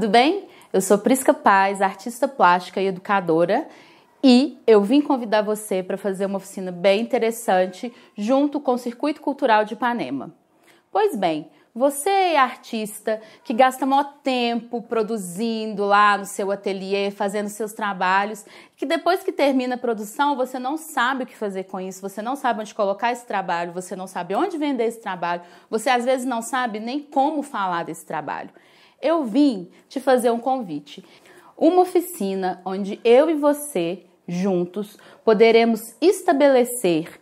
tudo bem? Eu sou Prisca Paz, artista plástica e educadora, e eu vim convidar você para fazer uma oficina bem interessante junto com o Circuito Cultural de Ipanema. Pois bem, você é artista que gasta maior tempo produzindo lá no seu ateliê, fazendo seus trabalhos, que depois que termina a produção você não sabe o que fazer com isso, você não sabe onde colocar esse trabalho, você não sabe onde vender esse trabalho, você às vezes não sabe nem como falar desse trabalho. Eu vim te fazer um convite. Uma oficina onde eu e você, juntos, poderemos estabelecer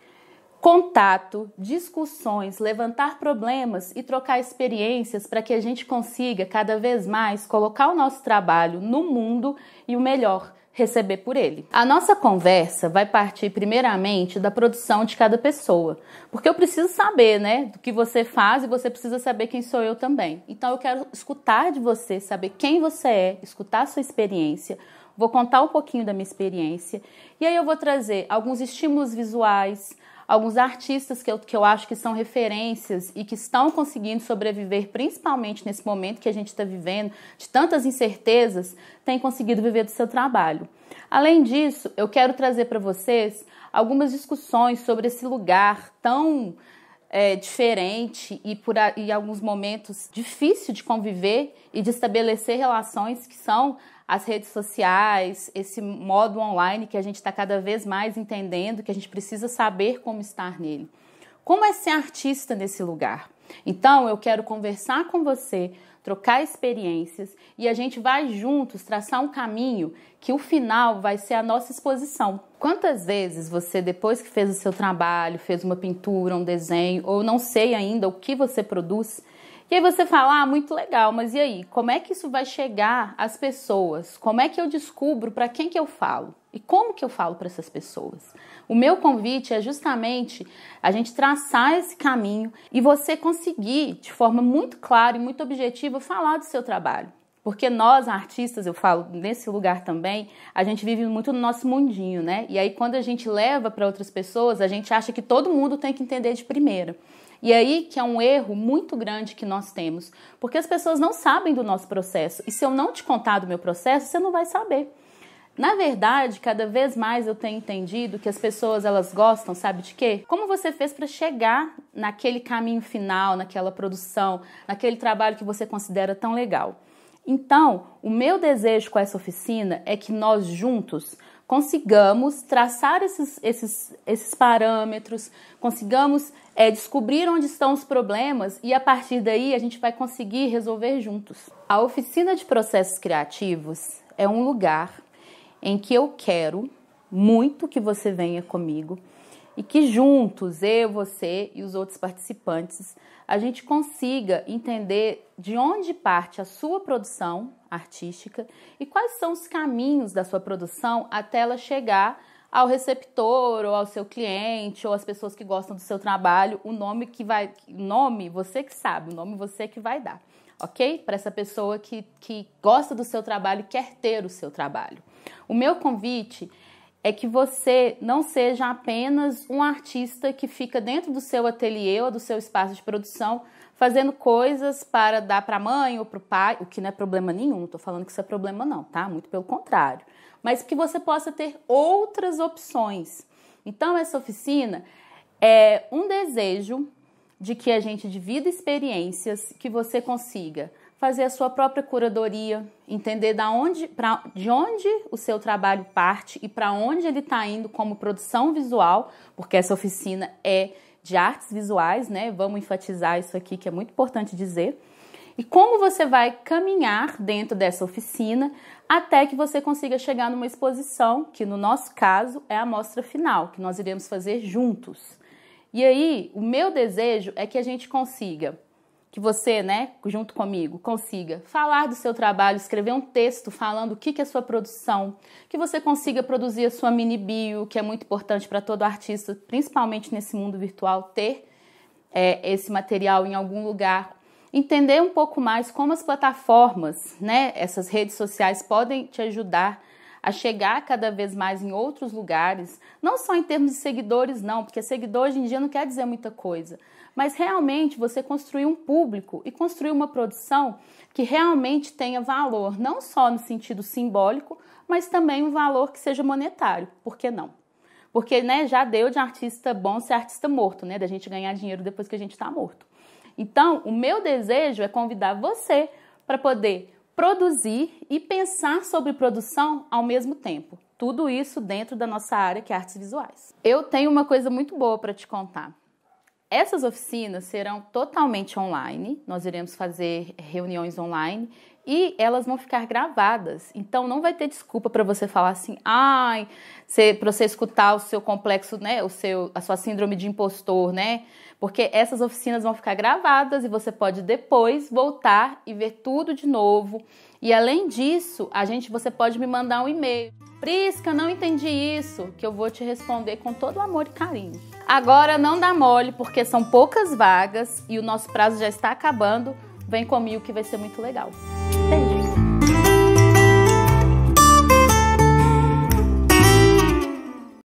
contato, discussões, levantar problemas e trocar experiências para que a gente consiga cada vez mais colocar o nosso trabalho no mundo e o melhor receber por ele. A nossa conversa vai partir primeiramente da produção de cada pessoa, porque eu preciso saber, né, do que você faz e você precisa saber quem sou eu também. Então eu quero escutar de você, saber quem você é, escutar a sua experiência, vou contar um pouquinho da minha experiência e aí eu vou trazer alguns estímulos visuais, alguns artistas que eu, que eu acho que são referências e que estão conseguindo sobreviver, principalmente nesse momento que a gente está vivendo, de tantas incertezas, têm conseguido viver do seu trabalho. Além disso, eu quero trazer para vocês algumas discussões sobre esse lugar tão é, diferente e por e alguns momentos difícil de conviver e de estabelecer relações que são as redes sociais, esse modo online que a gente está cada vez mais entendendo, que a gente precisa saber como estar nele. Como é ser artista nesse lugar? Então, eu quero conversar com você trocar experiências e a gente vai juntos traçar um caminho que o final vai ser a nossa exposição. Quantas vezes você, depois que fez o seu trabalho, fez uma pintura, um desenho, ou não sei ainda o que você produz, e aí você fala, ah, muito legal, mas e aí? Como é que isso vai chegar às pessoas? Como é que eu descubro para quem que eu falo? E como que eu falo para essas pessoas? O meu convite é justamente a gente traçar esse caminho e você conseguir, de forma muito clara e muito objetiva, falar do seu trabalho. Porque nós, artistas, eu falo nesse lugar também, a gente vive muito no nosso mundinho, né? E aí, quando a gente leva para outras pessoas, a gente acha que todo mundo tem que entender de primeira. E aí que é um erro muito grande que nós temos, porque as pessoas não sabem do nosso processo. E se eu não te contar do meu processo, você não vai saber. Na verdade, cada vez mais eu tenho entendido que as pessoas elas gostam, sabe de quê? Como você fez para chegar naquele caminho final, naquela produção, naquele trabalho que você considera tão legal. Então, o meu desejo com essa oficina é que nós juntos consigamos traçar esses, esses, esses parâmetros, consigamos é, descobrir onde estão os problemas e a partir daí a gente vai conseguir resolver juntos. A oficina de processos criativos é um lugar em que eu quero muito que você venha comigo e que juntos, eu, você e os outros participantes, a gente consiga entender de onde parte a sua produção artística e quais são os caminhos da sua produção até ela chegar ao receptor ou ao seu cliente ou às pessoas que gostam do seu trabalho, o nome que vai, nome você que sabe, o nome você que vai dar, ok? Para essa pessoa que, que gosta do seu trabalho e quer ter o seu trabalho. O meu convite é que você não seja apenas um artista que fica dentro do seu ateliê ou do seu espaço de produção fazendo coisas para dar para a mãe ou para o pai, o que não é problema nenhum, não estou falando que isso é problema não, tá? Muito pelo contrário. Mas que você possa ter outras opções. Então, essa oficina é um desejo de que a gente divida experiências, que você consiga fazer a sua própria curadoria, entender da onde, pra, de onde o seu trabalho parte e para onde ele está indo como produção visual, porque essa oficina é de artes visuais, né? Vamos enfatizar isso aqui que é muito importante dizer. E como você vai caminhar dentro dessa oficina até que você consiga chegar numa exposição, que no nosso caso é a mostra final, que nós iremos fazer juntos. E aí, o meu desejo é que a gente consiga que você, né, junto comigo, consiga falar do seu trabalho, escrever um texto falando o que, é a sua produção, que você consiga produzir a sua mini bio, que é muito importante para todo artista, principalmente nesse mundo virtual, ter é, esse material em algum lugar. Entender um pouco mais como as plataformas, né, essas redes sociais podem te ajudar a chegar cada vez mais em outros lugares, não só em termos de seguidores, não, porque seguidor hoje em dia não quer dizer muita coisa, mas realmente você construir um público e construir uma produção que realmente tenha valor, não só no sentido simbólico, mas também um valor que seja monetário, por que não? Porque né, já deu de artista bom ser artista morto, né? Da gente ganhar dinheiro depois que a gente está morto. Então, o meu desejo é convidar você para poder produzir e pensar sobre produção ao mesmo tempo. Tudo isso dentro da nossa área que é artes visuais. Eu tenho uma coisa muito boa para te contar. Essas oficinas serão totalmente online. Nós iremos fazer reuniões online e elas vão ficar gravadas. Então não vai ter desculpa para você falar assim, ai, para você escutar o seu complexo, né, o seu, a sua síndrome de impostor, né? Porque essas oficinas vão ficar gravadas e você pode depois voltar e ver tudo de novo. E além disso, a gente, você pode me mandar um e-mail. Prisca, não entendi isso, que eu vou te responder com todo amor e carinho. Agora não dá mole, porque são poucas vagas e o nosso prazo já está acabando. Vem comigo que vai ser muito legal.